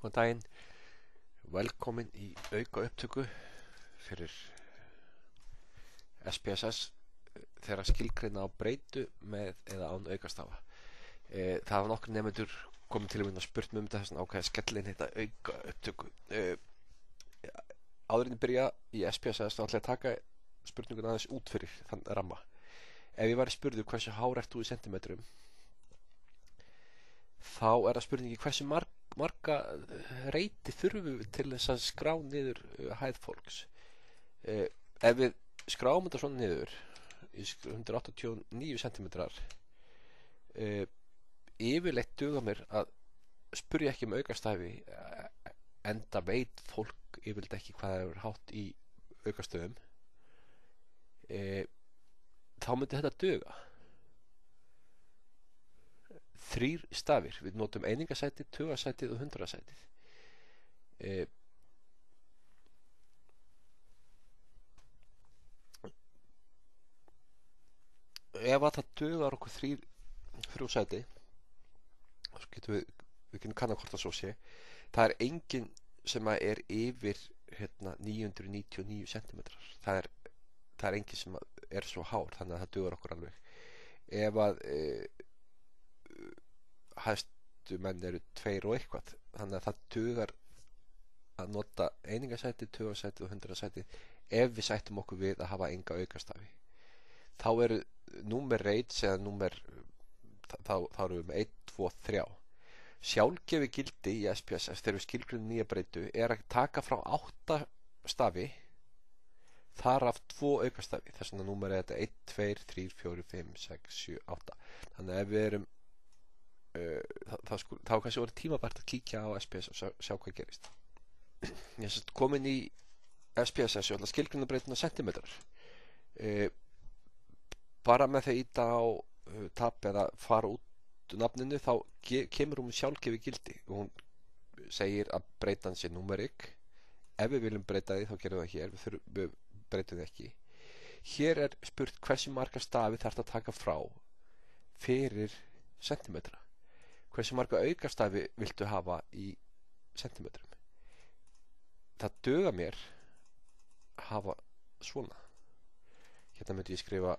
Góðan daginn, velkomin í auka upptöku fyrir SPSS þegar skilgreina á breytu með eða án aukastafa. E, það var nokkur nefnendur komið til að minna spurt mjög um þetta þess að ákveða skellin þetta auka upptöku. E, áðurinn byrja í SPSS þá ætla ég að taka spurningun aðeins út fyrir þann ramma. Ef ég var að spurðu hversu hár ert þú í sentimetrum þá er það spurningi hversu marg marga eh, reyti þurfu til þess að skrá niður eh, hæð fólks eh, ef við skráum þetta svona niður í 189 cm eh, yfirleitt duga mér að spurja ekki um aukastæfi eh, enda veit fólk yfirleitt ekki hvað það er hátt í aukastöfum eh, þá myndi þetta duga þrýr stafir. Við notum einingasætið, tugasætið og hundrasætið. E, ef að það dögar okkur þrýr þrjúsæti, þá getum við, við getum kannan hvort það svo sé, það er enginn sem er yfir hérna, 999 cm. Það er, það er enginn sem er svo hár, þannig að það dögar okkur alveg. Ef að... E, hæstu menn eru tveir og eitthvað þannig að það tugar að nota einingasæti, tugarsæti og hundrasæti ef við sættum okkur við að hafa enga aukastafi þá eru númer reits eða númer þá, þá eru við með 1, 2, 3 sjálfgefi gildi í SPSS þegar við skilgrunum nýja breytu er að taka frá 8 stafi þar af 2 aukastafi þess vegna númer er þetta 1, 2, 3, 4, 5, 6, 7, 8 þannig að ef við erum Eh, þá sko, er kannski orðið tímabært að kíkja á SPS og sjá, sjá hvað gerist ég er svolítið komin í SPS þessu alltaf skilgrunarbreytinu á centimetrar e, eh, bara með þegar íta á uh, tap eða fara út nafninu þá kemur hún sjálfgefi gildi og hún segir að breytan sé numerik ef við viljum breyta því þá gerum við það hér við, þurfum, við breytum það ekki hér er spurt hversu marga stafi þarf það að taka frá fyrir centimetra hversu marga aukastafi viltu hafa í centimetrum það döga mér að hafa svona hérna myndi ég skrifa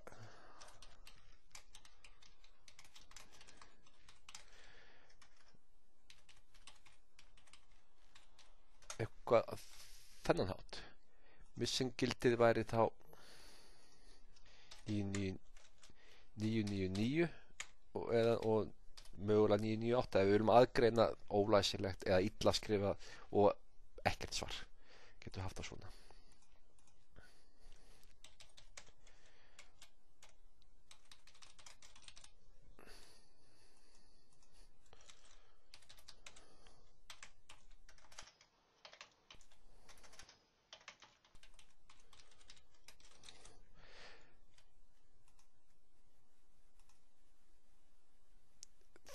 eitthvað þennan hátt missingildið væri þá 999 og, eða, og mögulega 998 ef við viljum aðgreina ólæsilegt eða illa skrifa og ekkert svar getur haft það svona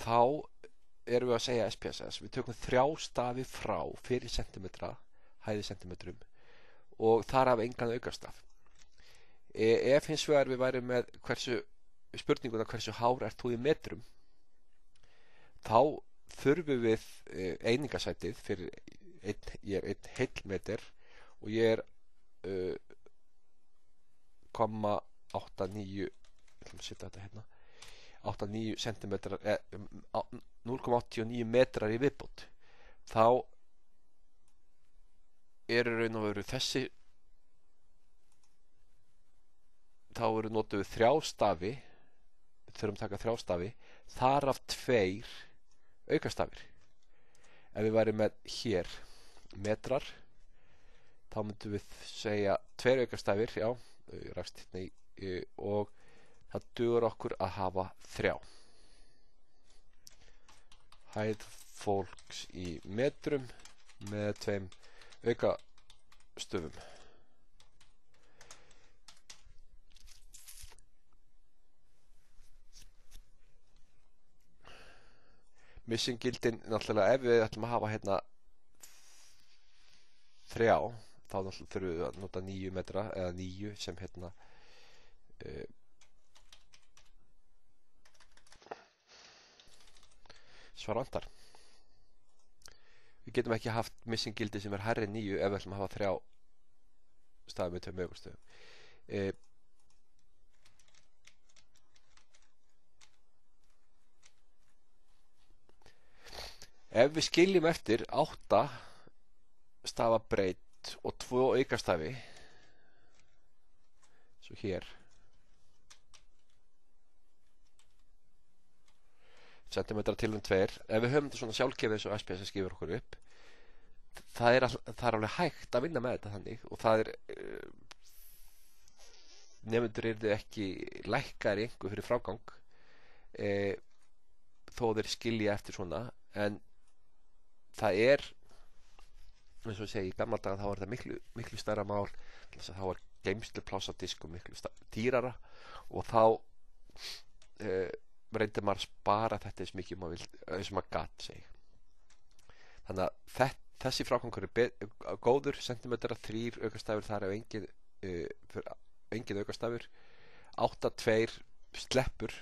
þá erum við að segja SPSS við tökum þrjá stafi frá fyrir sentimetra, hæði sentimetrum og þar af engan aukastaf e, ef hins vegar við værum með hversu spurninguna hversu hár er þú í metrum þá þurfum við e, einingasætið fyrir ein, ég er einn heilmeter og ég er e, uh, 0,89 ég ætlum að setja þetta hérna 0,89 cm 0,89 metrar í viðbútt þá eru raun og veru þessi þá eru notuð þrjá stafi þurfum taka þrjá stafi þar af tveir aukastafir ef við væri með hér metrar þá myndum við segja tveir aukastafir já, rækst hérna í eh, og það dugur okkur að hafa þrjá hæð fólks í metrum með tveim auka stöfum missingildin náttúrulega ef við ætlum að hafa hérna þrjá þá náttúrulega þurfum við að nota nýju metra eða nýju sem hérna uh, svarvantar við getum ekki haft missing gildi sem er herri nýju ef við ætlum að hafa þrjá staðum með tveim auðvastöðum e ef við skiljum eftir 8 stafa breytt og 2 aukastafi svo hér centimetra til um tveir ef við höfum þetta svona sjálfgefið eins og SPS sem skifur okkur upp það er, all, það er alveg hægt að vinna með þetta þannig og það er eh, nefndur er þau ekki lækkar í einhver fyrir frágang e, þó þeir skilja eftir svona en það er eins og ég segi í gamla daga þá er það miklu, miklu stærra mál þá er geimslu plásadísku miklu dýrara og þá e, reyndi maður að spara þetta eins mikið maður vild, eins og maður gatt sig þannig að þetta, þessi frákvangur er góður, sentimetrar þrýr aukastafur þar e, er engin uh, engin aukastafur 8-2 sleppur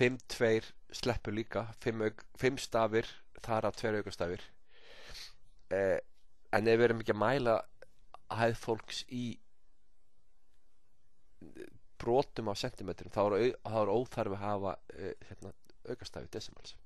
5-2 sleppur líka 5, 5 stafir þar af 2 aukastafir eh, en ef við erum ekki að mæla hæð fólks í brotum á sentimetrum þá er, þá er óþarfi að hafa eh, hérna, aukastæfi decimals